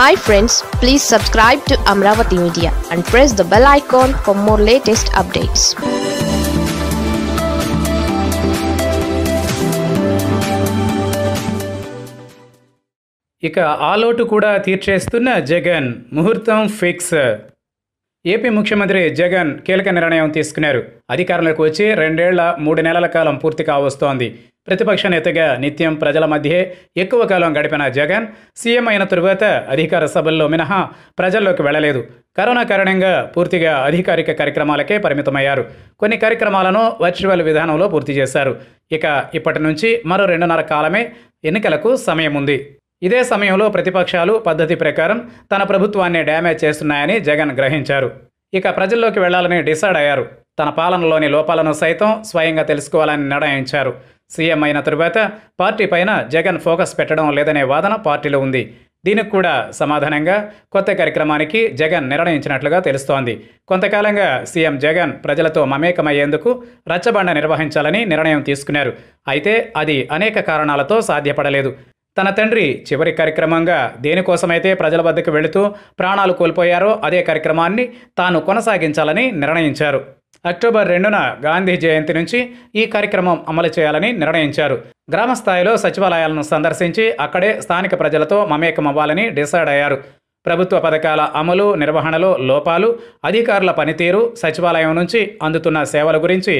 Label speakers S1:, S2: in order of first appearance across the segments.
S1: hi friends please subscribe to Amaravati media and press the bell icon for more latest updates ఇక ఆలోటు కూడా తీర్చేస్తున్న జగన్ ముహూర్తం fix AP ముఖ్యమంత్రి జగన్ కీలక నిర్ణయం తీసుకున్నారు అధికారంలోకి వచ్చి రెండేళ్ల మూడు నెలల కాలం పూర్తి కావస్తోంది ప్రతిపక్ష నేతగా నిత్యం ప్రజల మధ్యే ఎక్కువ కాలం గడిపిన జగన్ సీఎం అయిన తరువాత అధికార సభల్లో మినహా ప్రజల్లోకి వెళ్ళలేదు కరోనా కారణంగా పూర్తిగా అధికారిక కార్యక్రమాలకే పరిమితమయ్యారు కొన్ని కార్యక్రమాలను వర్చువల్ విధానంలో పూర్తి చేశారు ఇక ఇప్పటి నుంచి మరో రెండున్నర కాలమే ఎన్నికలకు సమయం ఉంది ఇదే సమయంలో ప్రతిపక్షాలు పద్ధతి ప్రకారం తన ప్రభుత్వాన్ని డ్యామేజ్ చేస్తున్నాయని జగన్ గ్రహించారు ఇక ప్రజల్లోకి వెళ్లాలని డిసైడ్ అయ్యారు తన పాలనలోని లోపాలను సైతం స్వయంగా తెలుసుకోవాలని నిర్ణయించారు సీఎం అయిన తరువాత పార్టీ పైన జగన్ ఫోకస్ పెట్టడం లేదనే వాదన పార్టీలో ఉంది దీనికి కూడా సమాధానంగా కొత్త కార్యక్రమానికి జగన్ నిర్ణయించినట్లుగా తెలుస్తోంది కొంతకాలంగా సీఎం జగన్ ప్రజలతో మమేకమయ్యేందుకు రచ్చబండ నిర్వహించాలని నిర్ణయం తీసుకున్నారు అయితే అది అనేక కారణాలతో సాధ్యపడలేదు తన తండ్రి చివరి కార్యక్రమంగా దేనికోసమైతే ప్రజల వద్దకు వెళుతూ ప్రాణాలు కోల్పోయారో అదే కార్యక్రమాన్ని తాను కొనసాగించాలని నిర్ణయించారు అక్టోబర్ రెండున గాంధీ జయంతి నుంచి ఈ కార్యక్రమం అమలు చేయాలని నిర్ణయించారు గ్రామ స్థాయిలో సచివాలయాలను సందర్శించి అక్కడే స్థానిక ప్రజలతో మమేకమవ్వాలని డిసైడ్ అయ్యారు ప్రభుత్వ పథకాల అమలు నిర్వహణలో లోపాలు అధికారుల పనితీరు సచివాలయం నుంచి అందుతున్న సేవల గురించి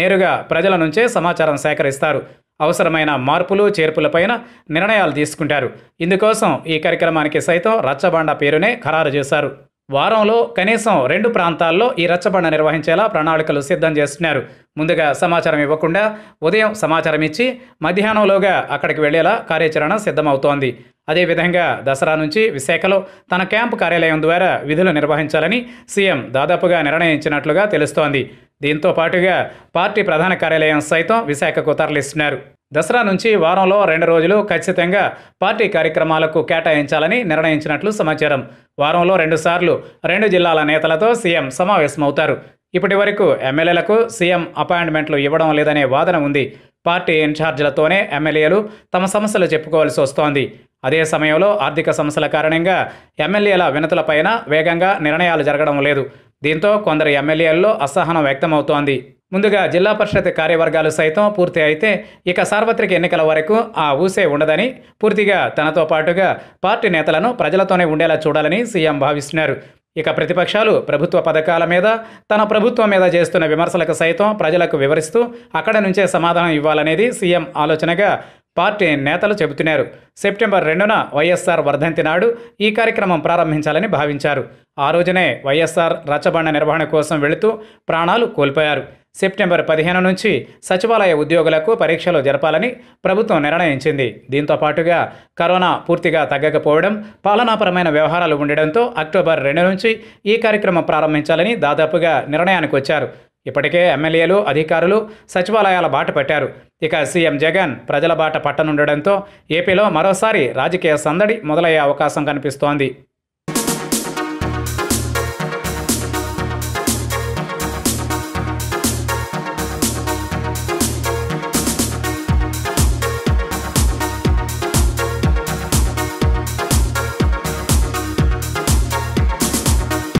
S1: నేరుగా ప్రజల నుంచే సమాచారం సేకరిస్తారు అవసరమైన మార్పులు చేర్పులపైన నిర్ణయాలు తీసుకుంటారు ఇందుకోసం ఈ కార్యక్రమానికి సైతం రచ్చబాండ పేరునే ఖరారు చేశారు వారంలో కనీసం రెండు ప్రాంతాల్లో ఈ రచ్చబండ నిర్వహించేలా ప్రణాళికలు సిద్ధం చేస్తున్నారు ముందుగా సమాచారం ఇవ్వకుండా ఉదయం సమాచారం ఇచ్చి మధ్యాహ్నంలోగా అక్కడికి వెళ్లేలా కార్యాచరణ సిద్ధమవుతోంది అదేవిధంగా దసరా నుంచి విశాఖలో తన క్యాంపు కార్యాలయం ద్వారా విధులు నిర్వహించాలని సీఎం దాదాపుగా నిర్ణయించినట్లుగా తెలుస్తోంది దీంతో పాటుగా పార్టీ ప్రధాన కార్యాలయం సైతం విశాఖకు తరలిస్తున్నారు దసరా నుంచి వారంలో రెండు రోజులు ఖచ్చితంగా పార్టీ కార్యక్రమాలకు కేటాయించాలని నిర్ణయించినట్లు సమాచారం వారంలో రెండుసార్లు రెండు జిల్లాల నేతలతో సీఎం సమావేశమవుతారు ఇప్పటి వరకు ఎమ్మెల్యేలకు సీఎం అపాయింట్మెంట్లు ఇవ్వడం లేదనే వాదన ఉంది పార్టీ ఇన్ఛార్జీలతోనే ఎమ్మెల్యేలు తమ సమస్యలు చెప్పుకోవాల్సి వస్తోంది అదే సమయంలో ఆర్థిక సమస్యల కారణంగా ఎమ్మెల్యేల వినతులపైన వేగంగా నిర్ణయాలు జరగడం లేదు దీంతో కొందరు ఎమ్మెల్యేల్లో అసహనం వ్యక్తమవుతోంది ముందుగా జిల్లా పరిషత్ కార్యవర్గాలు సైతం పూర్తి అయితే ఇక సార్వత్రిక ఎన్నికల వరకు ఆ ఊసే ఉండదని పూర్తిగా తనతో పాటుగా పార్టీ నేతలను ప్రజలతోనే ఉండేలా చూడాలని సీఎం భావిస్తున్నారు ఇక ప్రతిపక్షాలు ప్రభుత్వ పథకాల మీద తన ప్రభుత్వం మీద చేస్తున్న విమర్శలకు సైతం ప్రజలకు వివరిస్తూ అక్కడ నుంచే సమాధానం ఇవ్వాలనేది సీఎం ఆలోచనగా పార్టీ నేతలు చెబుతున్నారు సెప్టెంబర్ రెండున వైఎస్ఆర్ వర్ధంతి నాడు ఈ కార్యక్రమం ప్రారంభించాలని భావించారు ఆ రోజునే వైఎస్ఆర్ రచ్చబండ నిర్వహణ కోసం వెళుతూ ప్రాణాలు కోల్పోయారు సెప్టెంబర్ పదిహేను నుంచి సచివాలయ ఉద్యోగులకు పరీక్షలు జరపాలని ప్రభుత్వం నిర్ణయించింది దీంతో పాటుగా కరోనా పూర్తిగా తగ్గకపోవడం పాలనాపరమైన వ్యవహారాలు ఉండడంతో అక్టోబర్ రెండు నుంచి ఈ కార్యక్రమం ప్రారంభించాలని దాదాపుగా నిర్ణయానికి వచ్చారు ఇప్పటికే ఎమ్మెల్యేలు అధికారులు సచివాలయాల బాట పట్టారు ఇక సీఎం జగన్ ప్రజల బాట పట్టనుండడంతో ఏపీలో మరోసారి రాజకీయ సందడి మొదలయ్యే అవకాశం కనిపిస్తోంది